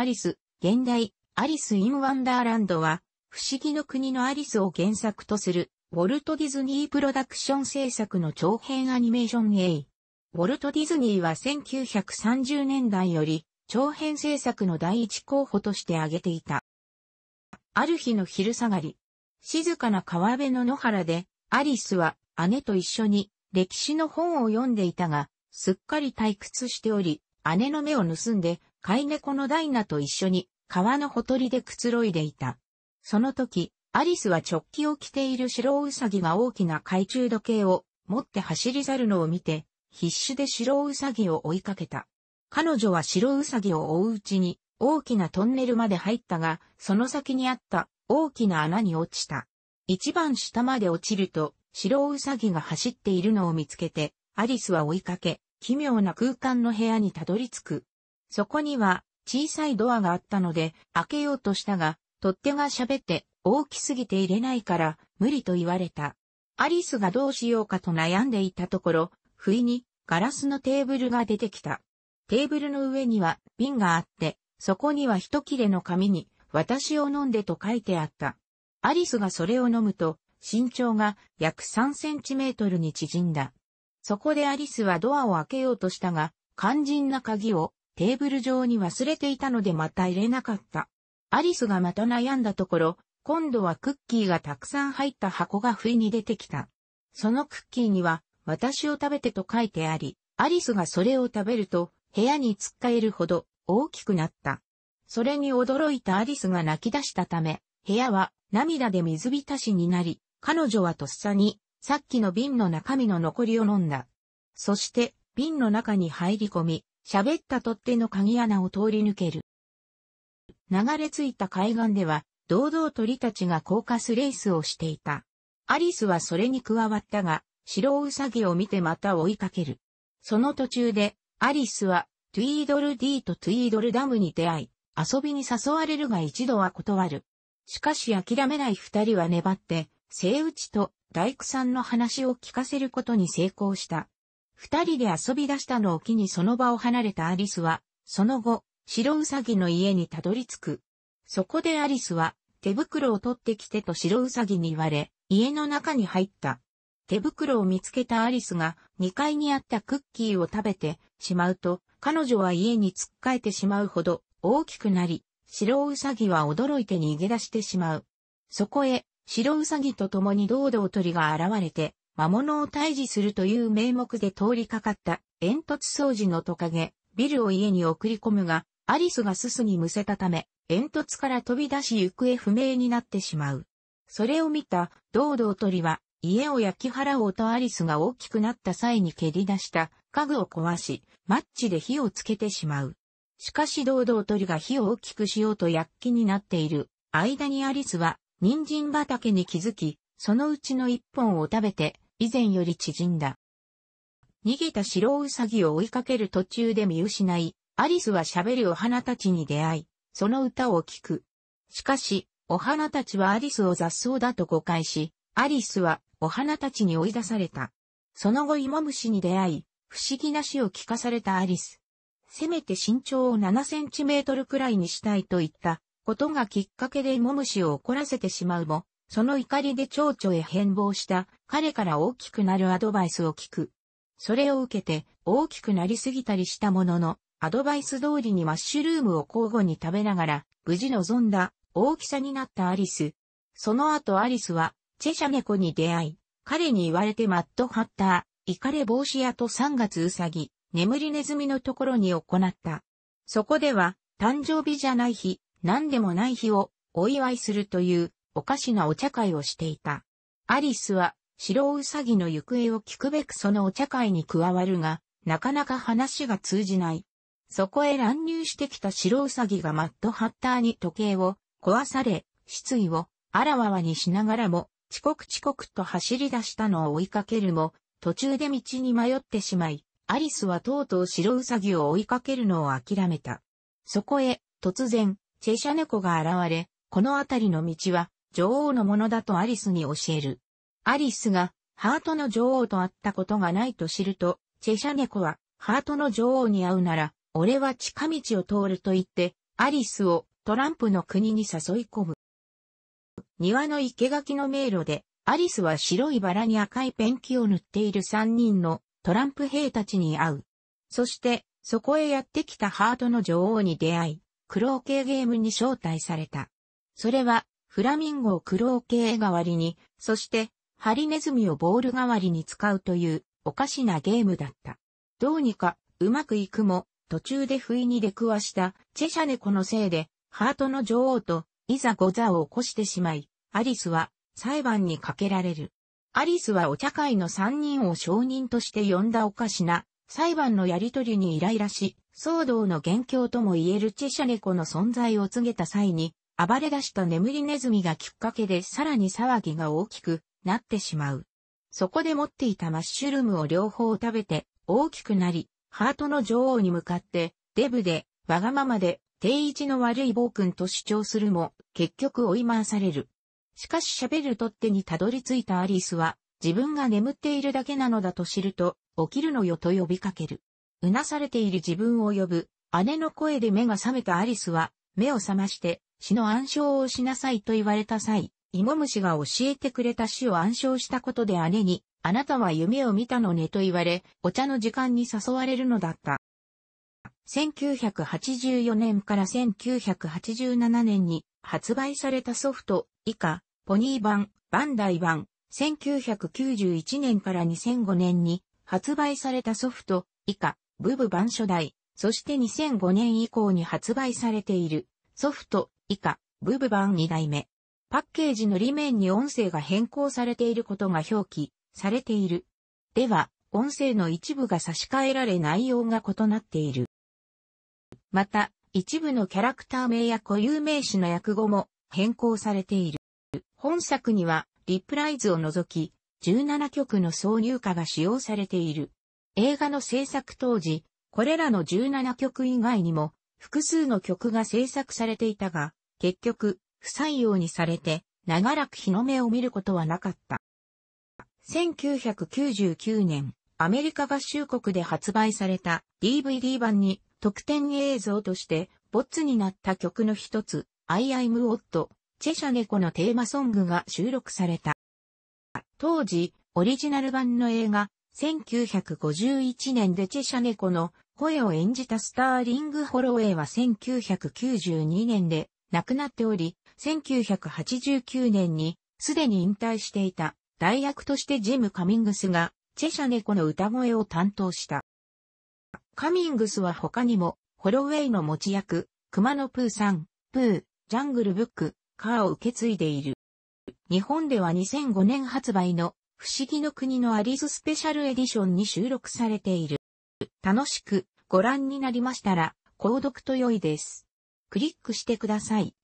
アリス、現代、アリス・イン・ワンダーランドは、不思議の国のアリスを原作とする、ウォルト・ディズニー・プロダクション制作の長編アニメーション A。ウォルト・ディズニーは1930年代より、長編制作の第一候補として挙げていた。ある日の昼下がり、静かな川辺の野原で、アリスは姉と一緒に歴史の本を読んでいたが、すっかり退屈しており、姉の目を盗んで飼い猫のダイナと一緒に川のほとりでくつろいでいた。その時、アリスは直帰を着ている白ウサギが大きな懐中時計を持って走り去るのを見て、必死で白ウサギを追いかけた。彼女は白ウサギを追ううちに大きなトンネルまで入ったが、その先にあった大きな穴に落ちた。一番下まで落ちると、白ウサギが走っているのを見つけて、アリスは追いかけ、奇妙な空間の部屋にたどり着く。そこには小さいドアがあったので開けようとしたが、取っ手が喋って大きすぎて入れないから無理と言われた。アリスがどうしようかと悩んでいたところ、不意にガラスのテーブルが出てきた。テーブルの上には瓶があって、そこには一切れの紙に私を飲んでと書いてあった。アリスがそれを飲むと身長が約3センチメートルに縮んだ。そこでアリスはドアを開けようとしたが、肝心な鍵をテーブル上に忘れていたのでまた入れなかった。アリスがまた悩んだところ、今度はクッキーがたくさん入った箱が不意に出てきた。そのクッキーには、私を食べてと書いてあり、アリスがそれを食べると、部屋に突っかえるほど大きくなった。それに驚いたアリスが泣き出したため、部屋は涙で水浸しになり、彼女はとっさに、さっきの瓶の中身の残りを飲んだ。そして、瓶の中に入り込み、喋った取っ手の鍵穴を通り抜ける。流れ着いた海岸では、堂々鳥たちが降下スレースをしていた。アリスはそれに加わったが、白ウサギを見てまた追いかける。その途中で、アリスは、トゥイードル D とトゥイードルダムに出会い、遊びに誘われるが一度は断る。しかし諦めない二人は粘って、イウチと大工さんの話を聞かせることに成功した。二人で遊び出したのを機にその場を離れたアリスは、その後、白ウサギの家にたどり着く。そこでアリスは、手袋を取ってきてと白ウサギに言われ、家の中に入った。手袋を見つけたアリスが2階にあったクッキーを食べてしまうと、彼女は家に突っかえてしまうほど大きくなり、白ウサギは驚いて逃げ出してしまう。そこへ、白ウサギと共に堂々鳥が現れて、魔物を退治するという名目で通りかかった煙突掃除のトカゲ、ビルを家に送り込むが、アリスがススにむせたため、煙突から飛び出し行方不明になってしまう。それを見た、堂々鳥は、家を焼き払おうとアリスが大きくなった際に蹴り出した家具を壊し、マッチで火をつけてしまう。しかし堂々鳥が火を大きくしようと躍起になっている。間にアリスは、人参畑に気づき、そのうちの一本を食べて、以前より縮んだ。逃げた白ウサギを追いかける途中で見失い、アリスは喋るお花たちに出会い、その歌を聴く。しかし、お花たちはアリスを雑草だと誤解し、アリスはお花たちに追い出された。その後イモムシに出会い、不思議な死を聞かされたアリス。せめて身長を7センチメートルくらいにしたいと言ったことがきっかけでイモムシを怒らせてしまうも、その怒りで蝶々へ変貌した彼から大きくなるアドバイスを聞く。それを受けて大きくなりすぎたりしたものの、アドバイス通りにマッシュルームを交互に食べながら、無事望んだ大きさになったアリス。その後アリスは、チェシャ猫に出会い、彼に言われてマッドハッター、イカレ帽子屋と3月ウサギ、眠りネズミのところに行った。そこでは、誕生日じゃない日、何でもない日をお祝いするというおかしなお茶会をしていた。アリスは、白ウサギの行方を聞くべくそのお茶会に加わるが、なかなか話が通じない。そこへ乱入してきた白ウサギがマッドハッターに時計を壊され、失意をあらわわにしながらも、遅刻遅刻と走り出したのを追いかけるも、途中で道に迷ってしまい、アリスはとうとう白ウサギを追いかけるのを諦めた。そこへ、突然、チェシャ猫が現れ、この辺りの道は、女王のものだとアリスに教える。アリスが、ハートの女王と会ったことがないと知ると、チェシャ猫は、ハートの女王に会うなら、俺は近道を通ると言って、アリスをトランプの国に誘い込む。庭の生垣の迷路で、アリスは白いバラに赤いペンキを塗っている三人のトランプ兵たちに会う。そして、そこへやってきたハートの女王に出会い、苦ケ系ゲームに招待された。それは、フラミンゴをクロー系代わりに、そして、ハリネズミをボール代わりに使うという、おかしなゲームだった。どうにか、うまくいくも、途中で不意に出くわした、チェシャ猫のせいで、ハートの女王と、いざござを起こしてしまい、アリスは、裁判にかけられる。アリスはお茶会の三人を証人として呼んだおかしな、裁判のやりとりにイライラし、騒動の元凶とも言えるチェシャ猫の存在を告げた際に、暴れ出した眠りネズミがきっかけでさらに騒ぎが大きくなってしまう。そこで持っていたマッシュルームを両方食べて大きくなり、ハートの女王に向かってデブでわがままで定位置の悪い暴君と主張するも結局追い回される。しかし喋る取っ手にたどり着いたアリスは自分が眠っているだけなのだと知ると起きるのよと呼びかける。うなされている自分を呼ぶ姉の声で目が覚めたアリスは目を覚まして死の暗唱をしなさいと言われた際、芋虫が教えてくれた死を暗唱したことで姉に、あなたは夢を見たのねと言われ、お茶の時間に誘われるのだった。1984年から1987年に発売されたソフト、以下、ポニー版、バンダイ版、1991年から2005年に発売されたソフト、以下、ブブ版初代、そして2005年以降に発売されているソフト、以下、ブブバン2代目。パッケージの裏面に音声が変更されていることが表記されている。では、音声の一部が差し替えられ内容が異なっている。また、一部のキャラクター名や固有名詞の訳語も変更されている。本作には、リプライズを除き、17曲の挿入歌が使用されている。映画の制作当時、これらの17曲以外にも、複数の曲が制作されていたが、結局、不採用にされて、長らく日の目を見ることはなかった。1999年、アメリカ合衆国で発売された DVD 版に特典映像としてボツになった曲の一つ、I am Odd、チェシャ猫のテーマソングが収録された。当時、オリジナル版の映画、1951年でチェシャ猫の声を演じたスターリング・ホロウェイは1992年で亡くなっており、1989年にすでに引退していた代役としてジム・カミングスがチェシャ猫の歌声を担当した。カミングスは他にもホロウェイの持ち役、熊野プーさん、プー、ジャングルブック、カーを受け継いでいる。日本では2005年発売の不思議の国のアリススペシャルエディションに収録されている。楽しくご覧になりましたら、購読と良いです。クリックしてください。